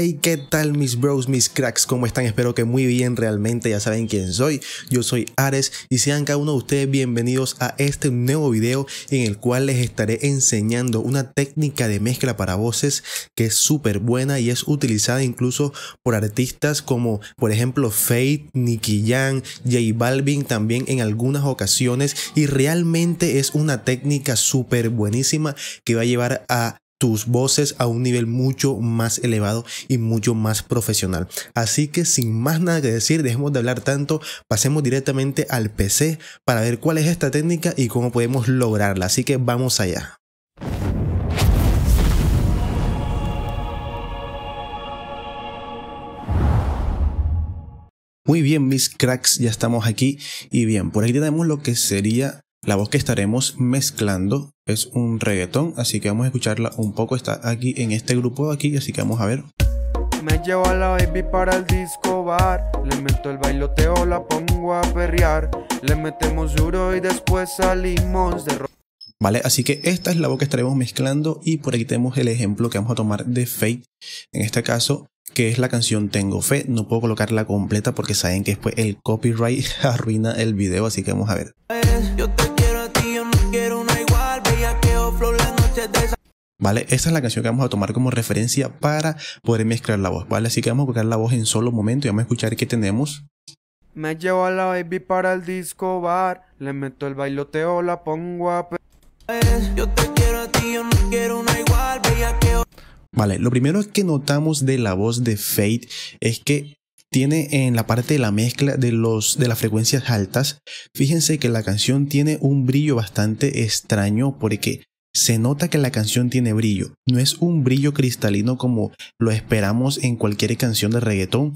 Hey, ¿qué tal mis bros, mis cracks? ¿Cómo están? Espero que muy bien realmente, ya saben quién soy. Yo soy Ares y sean cada uno de ustedes bienvenidos a este nuevo video en el cual les estaré enseñando una técnica de mezcla para voces que es súper buena y es utilizada incluso por artistas como por ejemplo Fate, Nicky Jam, J Balvin también en algunas ocasiones y realmente es una técnica súper buenísima que va a llevar a tus voces a un nivel mucho más elevado y mucho más profesional. Así que sin más nada que decir, dejemos de hablar tanto, pasemos directamente al PC para ver cuál es esta técnica y cómo podemos lograrla. Así que vamos allá. Muy bien, mis cracks, ya estamos aquí. Y bien, por aquí tenemos lo que sería la voz que estaremos mezclando es un reggaetón, así que vamos a escucharla un poco. Está aquí en este grupo de aquí, así que vamos a ver. Me llevo a la baby para el disco bar. Le meto el bailoteo, la pongo a perrear. Le metemos duro y después salimos de Vale, así que esta es la voz que estaremos mezclando y por aquí tenemos el ejemplo que vamos a tomar de fake En este caso, que es la canción Tengo Fe. No puedo colocarla completa porque saben que después el copyright arruina el video, así que vamos a ver. Eh, ¿Vale? es la canción que vamos a tomar como referencia para poder mezclar la voz, ¿vale? Así que vamos a buscar la voz en solo momento y vamos a escuchar qué tenemos. Me llevo a la baby para el disco bar, le meto el bailoteo, la pongo Yo te quiero a ti, yo no quiero una igual, Vale, lo primero que notamos de la voz de Fate es que tiene en la parte de la mezcla de, los, de las frecuencias altas, fíjense que la canción tiene un brillo bastante extraño porque se nota que la canción tiene brillo, no es un brillo cristalino como lo esperamos en cualquier canción de reggaetón,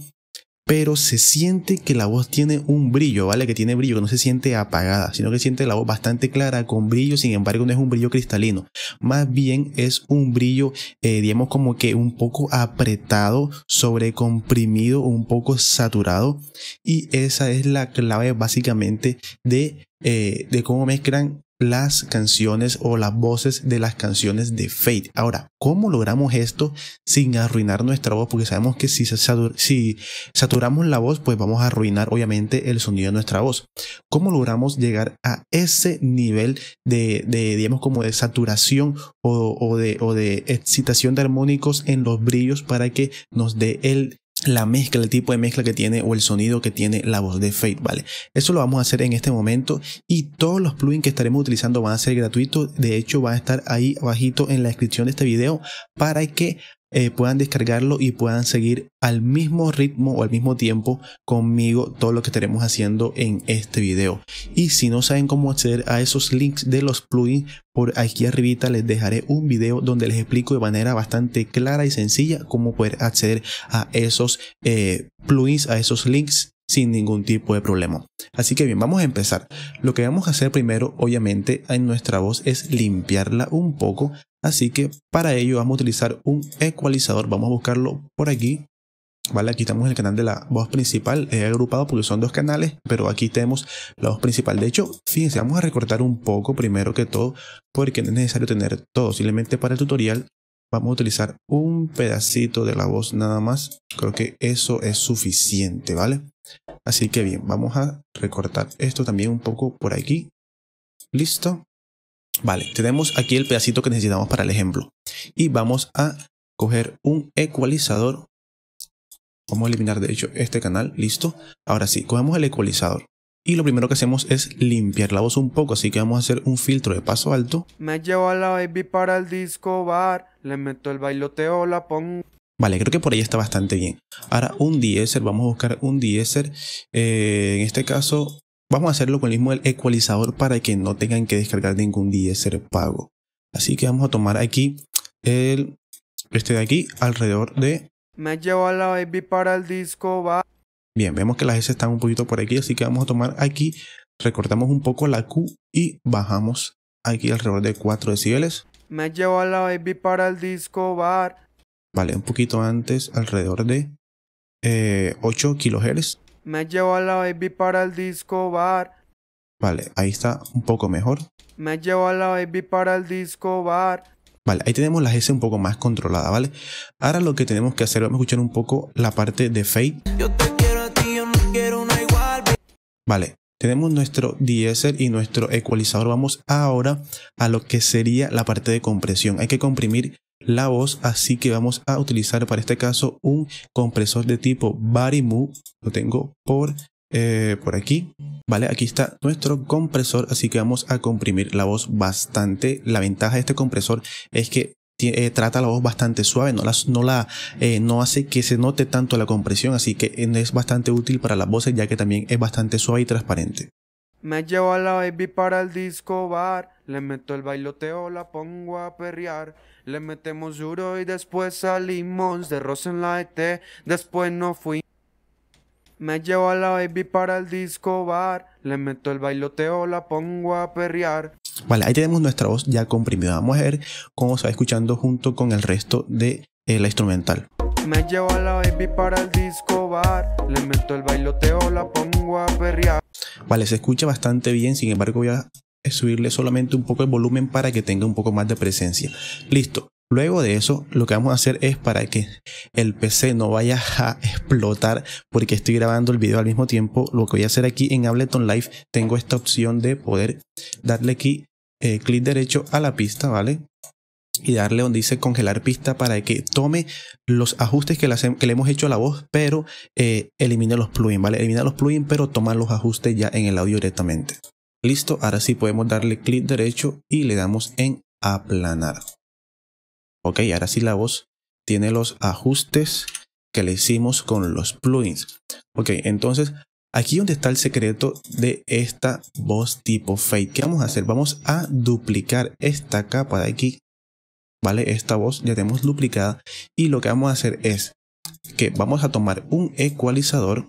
pero se siente que la voz tiene un brillo, ¿vale? Que tiene brillo, que no se siente apagada, sino que siente la voz bastante clara, con brillo, sin embargo no es un brillo cristalino, más bien es un brillo, eh, digamos como que un poco apretado, sobrecomprimido, un poco saturado, y esa es la clave básicamente de, eh, de cómo mezclan las canciones o las voces de las canciones de Faith. Ahora, ¿cómo logramos esto sin arruinar nuestra voz? Porque sabemos que si, saturamos la voz, pues vamos a arruinar obviamente el sonido de nuestra voz. ¿Cómo logramos llegar a ese nivel de, digamos, como de saturación o, de, o de excitación de armónicos en los brillos para que nos dé el la mezcla, el tipo de mezcla que tiene o el sonido que tiene la voz de Faith ¿vale? Eso lo vamos a hacer en este momento y todos los plugins que estaremos utilizando van a ser gratuitos, de hecho van a estar ahí bajito en la descripción de este video para que eh, puedan descargarlo y puedan seguir al mismo ritmo o al mismo tiempo conmigo todo lo que estaremos haciendo en este video. Y si no saben cómo acceder a esos links de los plugins, por aquí arribita les dejaré un video donde les explico de manera bastante clara y sencilla cómo poder acceder a esos eh, plugins, a esos links sin ningún tipo de problema. Así que bien, vamos a empezar. Lo que vamos a hacer primero, obviamente, en nuestra voz es limpiarla un poco Así que para ello vamos a utilizar un ecualizador. Vamos a buscarlo por aquí. Vale, aquí estamos en el canal de la voz principal, he agrupado porque son dos canales, pero aquí tenemos la voz principal. De hecho, fíjense, vamos a recortar un poco primero que todo, porque no es necesario tener todo. Simplemente para el tutorial vamos a utilizar un pedacito de la voz nada más. Creo que eso es suficiente, ¿vale? Así que bien, vamos a recortar esto también un poco por aquí. Listo. Vale, tenemos aquí el pedacito que necesitamos para el ejemplo. Y vamos a coger un ecualizador. Vamos a eliminar de hecho este canal, listo. Ahora sí, cogemos el ecualizador. Y lo primero que hacemos es limpiar la voz un poco, así que vamos a hacer un filtro de paso alto. Me llevo a la baby para el disco bar, le meto el bailoteo, la pongo. Vale, creo que por ahí está bastante bien. Ahora un diésel. vamos a buscar un diéser, eh, en este caso Vamos a hacerlo con el mismo el ecualizador para que no tengan que descargar ningún ser pago. Así que vamos a tomar aquí el este de aquí alrededor de me llevo a la baby para el disco bar. bien vemos que las S están un poquito por aquí así que vamos a tomar aquí recortamos un poco la Q y bajamos aquí alrededor de 4 decibeles me llevo a la baby para el disco bar vale un poquito antes alrededor de eh, 8 kilohertz me llevo a la baby para el disco bar. Vale, ahí está un poco mejor. Me llevo a la baby para el disco bar. Vale, ahí tenemos la S un poco más controlada, ¿vale? Ahora lo que tenemos que hacer, vamos a escuchar un poco la parte de Fade. Yo te quiero a ti, yo no quiero una igual. Vale, tenemos nuestro diesel y nuestro ecualizador. Vamos ahora a lo que sería la parte de compresión. Hay que comprimir la voz, así que vamos a utilizar para este caso un compresor de tipo Barimu, lo tengo por, eh, por aquí, ¿vale? Aquí está nuestro compresor, así que vamos a comprimir la voz bastante. La ventaja de este compresor es que eh, trata la voz bastante suave, no, no, la, eh, no hace que se note tanto la compresión, así que es bastante útil para las voces ya que también es bastante suave y transparente. Me llevo a la baby para el disco bar, le meto el bailoteo, la pongo a perrear. Le metemos duro y después salimos de Rose en e Después no fui. Me llevo a la baby para el disco bar. Le meto el bailoteo, la pongo a perrear. Vale, ahí tenemos nuestra voz ya comprimida. Vamos a ver cómo se va escuchando junto con el resto de eh, la instrumental. Me llevo a la baby para el disco bar. Le meto el bailoteo, la pongo a perrear. Vale, se escucha bastante bien, sin embargo voy a es subirle solamente un poco el volumen para que tenga un poco más de presencia. Listo. Luego de eso, lo que vamos a hacer es para que el PC no vaya a explotar porque estoy grabando el video al mismo tiempo. Lo que voy a hacer aquí en Ableton Live, tengo esta opción de poder darle aquí eh, clic derecho a la pista, ¿vale? y darle donde dice congelar pista para que tome los ajustes que, le hemos hecho a la voz, pero eh, elimine los plugins, ¿vale? Elimina los plugins, pero toma los ajustes ya en el audio directamente. Listo, ahora sí podemos darle clic derecho y le damos en aplanar. Ok, ahora sí la voz tiene los ajustes que le hicimos con los plugins. Ok, entonces aquí donde está el secreto de esta voz tipo fake, ¿Qué vamos a hacer? Vamos a duplicar esta capa de aquí. ¿Vale? Esta voz ya tenemos duplicada y lo que vamos a hacer es que vamos a tomar un ecualizador,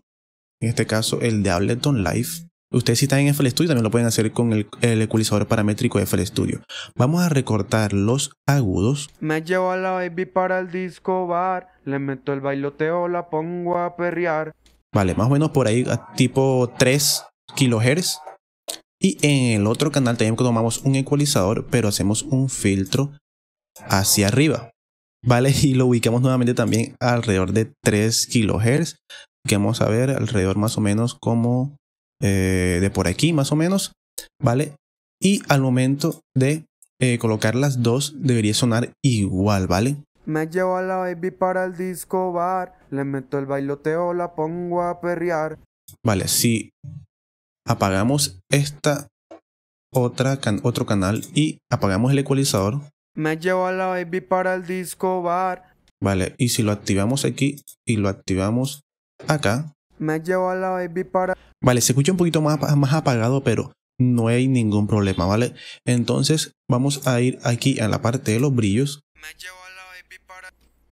en este caso el de Ableton Live, Ustedes si están en FL Studio también lo pueden hacer con el, ecualizador paramétrico de FL Studio. Vamos a recortar los agudos. Me llevo a la baby para el disco bar, le meto el bailoteo, la pongo a perrear. Vale, más o menos por ahí tipo 3 kilohertz. Y en el otro canal también tomamos un ecualizador, pero hacemos un filtro hacia arriba. Vale, y lo ubicamos nuevamente también alrededor de 3 kHz. Que vamos a ver alrededor más o menos como eh, de por aquí más o menos, ¿vale? Y al momento de eh, colocar las dos debería sonar igual, ¿vale? Me llevo a la baby para el disco bar, le meto el bailoteo, la pongo a perrear. Vale, si apagamos esta otra otro canal y apagamos el ecualizador. Me llevo a la baby para el disco bar. Vale, y si lo activamos aquí y lo activamos acá, me a la para... Vale, se escucha un poquito más, más apagado, pero no hay ningún problema, ¿vale? Entonces vamos a ir aquí a la parte de los brillos.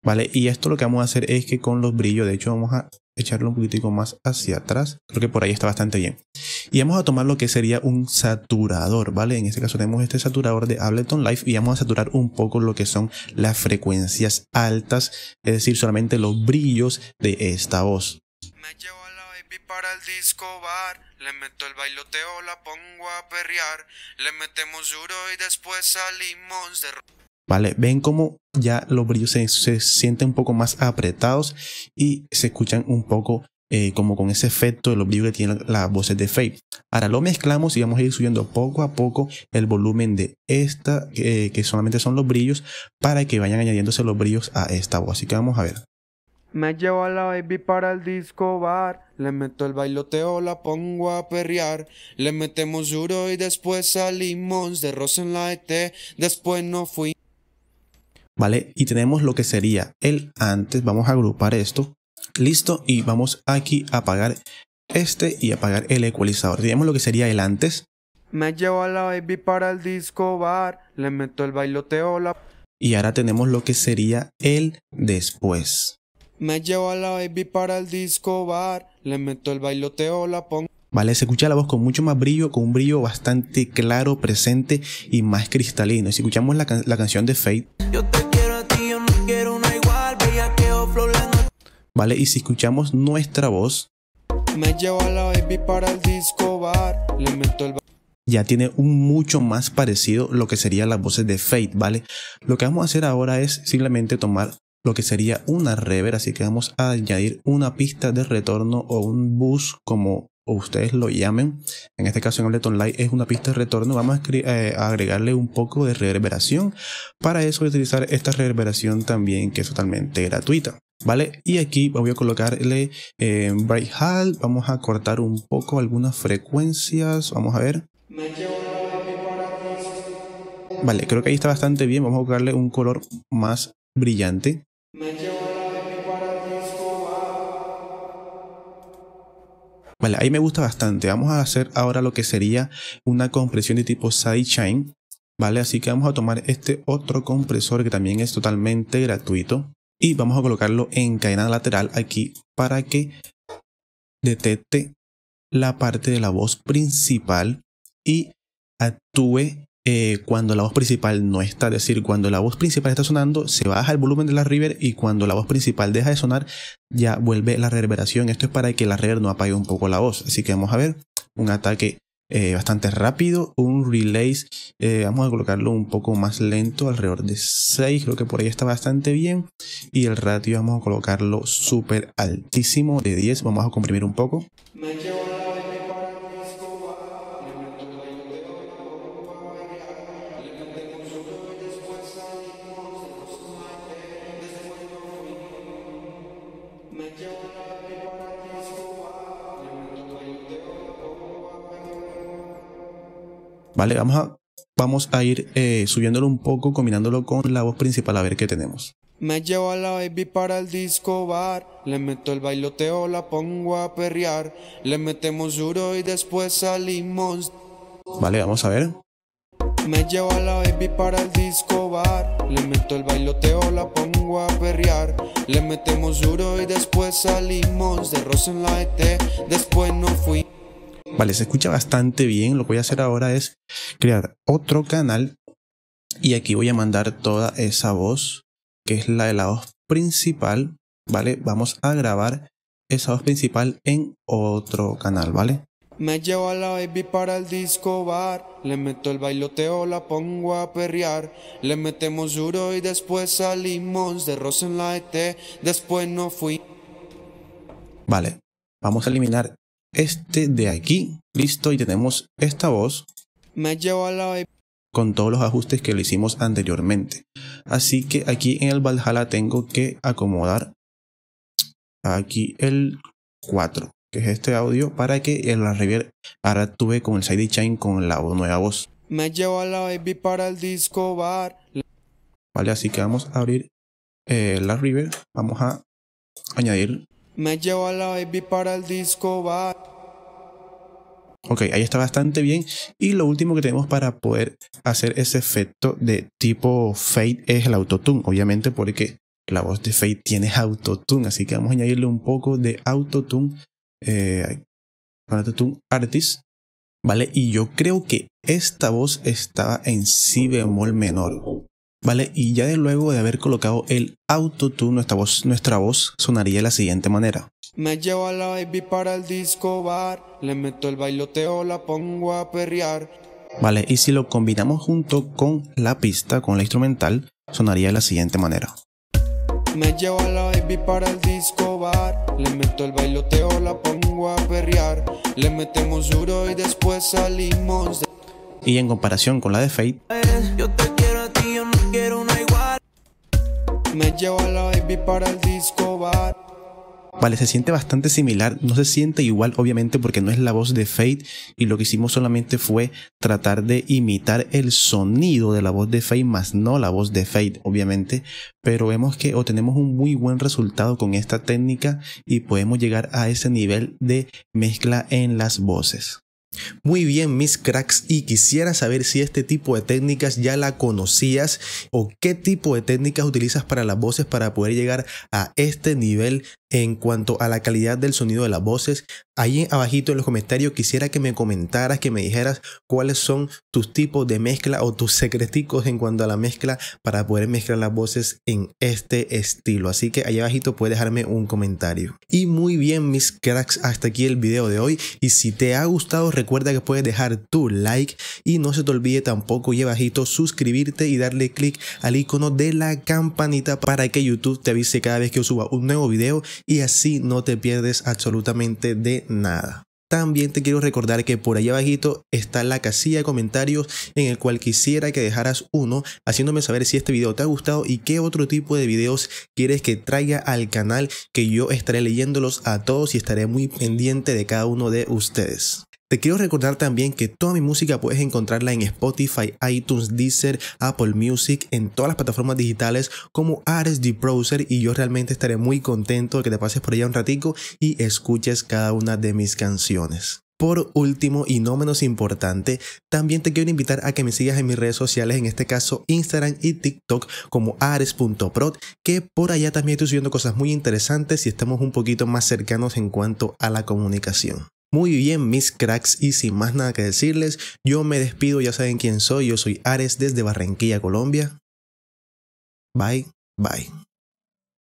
Vale, y esto lo que vamos a hacer es que con los brillos, de hecho vamos a echarlo un poquitico más hacia atrás. Creo que por ahí está bastante bien. Y vamos a tomar lo que sería un saturador, ¿vale? En este caso tenemos este saturador de Ableton Live y vamos a saturar un poco lo que son las frecuencias altas, es decir, solamente los brillos de esta voz para el disco bar. Le meto el bailoteo, la pongo a perrear. Le metemos duro y después salimos de. Vale, ven como ya los brillos se, sienten un poco más apretados y se escuchan un poco eh, como con ese efecto de los brillos que tienen las voces de Faith. Ahora lo mezclamos y vamos a ir subiendo poco a poco el volumen de esta, eh, que solamente son los brillos, para que vayan añadiéndose los brillos a esta voz. Así que vamos a ver. Me llevo a la baby para el disco bar. Le meto el bailoteo, la pongo a perrear. Le metemos duro y después salimos de Rosen en e Después no fui. Vale, y tenemos lo que sería el antes. Vamos a agrupar esto. Listo, y vamos aquí a apagar este y apagar el ecualizador. Tenemos lo que sería el antes. Me llevo a la baby para el disco bar. Le meto el bailoteo, la. Y ahora tenemos lo que sería el después. Me llevo a la baby para el disco bar. Le meto el bailoteo, la pongo. Vale, se escucha la voz con mucho más brillo, con un brillo bastante claro, presente y más cristalino. Y si escuchamos la, canción de Fate. Yo te quiero a ti, quiero igual, Vale, y si escuchamos nuestra voz. la para el ya tiene un mucho más parecido lo que serían las voces de Fate, ¿vale? Lo que vamos a hacer ahora es simplemente tomar lo que sería una reverb, así que vamos a añadir una pista de retorno o un bus como ustedes lo llamen. En este caso en Ableton Live es una pista de retorno. Vamos a, eh, agregarle un poco de reverberación. Para eso voy a utilizar esta reverberación también que es totalmente gratuita. ¿Vale? Y aquí voy a colocarle eh, Bright Hall. Vamos a cortar un poco algunas frecuencias. Vamos a ver. Vale, creo que ahí está bastante bien. Vamos a colocarle un color más brillante. Vale, ahí me gusta bastante. Vamos a hacer ahora lo que sería una compresión de tipo sidechain. Vale, así que vamos a tomar este otro compresor que también es totalmente gratuito. Y vamos a colocarlo en cadena lateral aquí para que detecte la parte de la voz principal y actúe eh, cuando la voz principal no está. Es decir, cuando la voz principal está sonando, se baja el volumen de la River. y cuando la voz principal deja de sonar, ya vuelve la reverberación. Esto es para que la river no apague un poco la voz. Así que vamos a ver un ataque eh, bastante rápido, un release. Eh, vamos a colocarlo un poco más lento, alrededor de 6. Creo que por ahí está bastante bien. Y el ratio vamos a colocarlo súper altísimo, de 10. Vamos a comprimir un poco. Vale, vamos a, vamos a ir eh, subiéndolo un poco, combinándolo con la voz principal a ver qué tenemos. Me llevo a la baby para el disco bar, le meto el bailoteo, la pongo a perrear, le metemos duro y después salimos. Vale, vamos a ver. Me llevo a la baby para el disco bar, le meto el bailoteo, la pongo a perrear. Le metemos duro y después salimos de rose Después no fui. Vale, se escucha bastante bien. Lo que voy a hacer ahora es crear otro canal. Y aquí voy a mandar toda esa voz, que es la de la voz principal. Vale, vamos a grabar esa voz principal en otro canal, ¿vale? Me llevo a la baby para el disco bar. Le meto el bailoteo, la pongo a perrear. Le metemos duro y después salimos de Ross e Después no fui. Vale, vamos a eliminar este de aquí. Listo, y tenemos esta voz. Me llevo a la baby. Con todos los ajustes que le hicimos anteriormente. Así que aquí en el Valhalla tengo que acomodar aquí el 4 que es este audio, para que la River ahora tuve con el Sidechain chain con la nueva voz. Me llevo a la baby para el disco bar. Vale, así que vamos a abrir eh, la River. Vamos a añadir. Me llevo a la baby para el disco bar. Ok, ahí está bastante bien. Y lo último que tenemos para poder hacer ese efecto de tipo fade es el autotune. Obviamente porque la voz de Fade tiene autotune, así que vamos a añadirle un poco de autotune eh, Artist, ¿vale? Y yo creo que esta voz estaba en si bemol menor, ¿vale? Y ya de luego de haber colocado el autotune, nuestra voz, nuestra voz sonaría de la siguiente manera. Me llevo a la baby para el disco bar, le meto el bailoteo, la pongo a perrear. Vale, y si lo combinamos junto con la pista, con la instrumental, sonaría de la siguiente manera. Me llevo a la baby para el disco bar. Le meto el bailoteo, la pongo a perrear. Le metemos duro y después salimos. Y en comparación con la de Fate. Yo te quiero a ti, yo quiero igual. Me llevo a la baby para el disco bar. Vale, se siente bastante similar, no se siente igual obviamente porque no es la voz de Fate y lo que hicimos solamente fue tratar de imitar el sonido de la voz de Fate más no la voz de Fate obviamente, pero vemos que obtenemos un muy buen resultado con esta técnica y podemos llegar a ese nivel de mezcla en las voces. Muy bien, mis cracks, y quisiera saber si este tipo de técnicas ya la conocías o qué tipo de técnicas utilizas para las voces para poder llegar a este nivel en cuanto a la calidad del sonido de las voces. Ahí abajito en los comentarios quisiera que me comentaras, que me dijeras cuáles son tus tipos de mezcla o tus secreticos en cuanto a la mezcla para poder mezclar las voces en este estilo. Así que ahí abajito puedes dejarme un comentario. Y muy bien, mis cracks, hasta aquí el video de hoy. Y si te ha gustado, Recuerda que puedes dejar tu like y no se te olvide tampoco, y abajito, suscribirte y darle clic al icono de la campanita para que YouTube te avise cada vez que suba un nuevo video y así no te pierdes absolutamente de nada. También te quiero recordar que por allá abajito está la casilla de comentarios en el cual quisiera que dejaras uno haciéndome saber si este video te ha gustado y qué otro tipo de videos quieres que traiga al canal que yo estaré leyéndolos a todos y estaré muy pendiente de cada uno de ustedes. Te quiero recordar también que toda mi música puedes encontrarla en Spotify, iTunes, Deezer, Apple Music, en todas las plataformas digitales como Ares the Browser y yo realmente estaré muy contento de que te pases por allá un ratico y escuches cada una de mis canciones. Por último y no menos importante, también te quiero invitar a que me sigas en mis redes sociales, en este caso Instagram y TikTok como ares.prod, que por allá también estoy subiendo cosas muy interesantes y estamos un poquito más cercanos en cuanto a la comunicación. Muy bien, mis cracks, y sin más nada que decirles, yo me despido, ya saben quién soy, yo soy Ares desde Barranquilla, Colombia. Bye, bye.